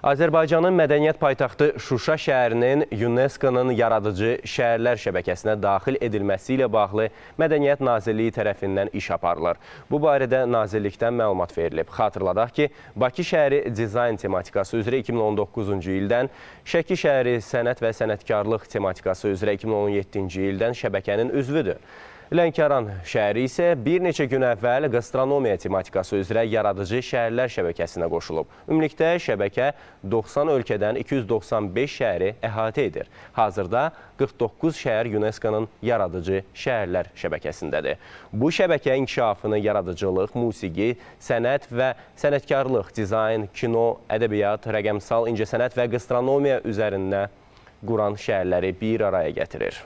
Azərbaycanın mədəniyyət paytaxtı Şuşa şəhərinin UNESCO-nun yaradıcı şəhərlər şəbəkəsinə daxil edilməsi ilə bağlı Mədəniyyət Nazirliyi tərəfindən iş aparılır. Bu barədə nazirlikdən məlumat verilib. Xatırladaq ki, Bakı şəhəri dizayn tematikası üzrə 2019-cu ildən, Şəki şəhəri sənət və sənətkarlıq tematikası üzrə 2017-ci ildən şəbəkənin üzvüdür. Lənkəran şəhəri isə bir neçə gün əvvəl qastronomiya tematikası üzrə yaradıcı şəhərlər şəbəkəsinə qoşulub. Ümumilikdə şəbəkə 90 ölkədən 295 şəhəri əhatə edir. Hazırda 49 şəhər UNESCO-nun yaradıcı şəhərlər şəbəkəsindədir. Bu şəbəkə inkişafını yaradıcılıq, musiqi, sənət və sənətkarlıq, dizayn, kino, ədəbiyyat, rəqəmsal incəsənət və qastronomiya üzərində quran şəhərləri bir araya gətirir.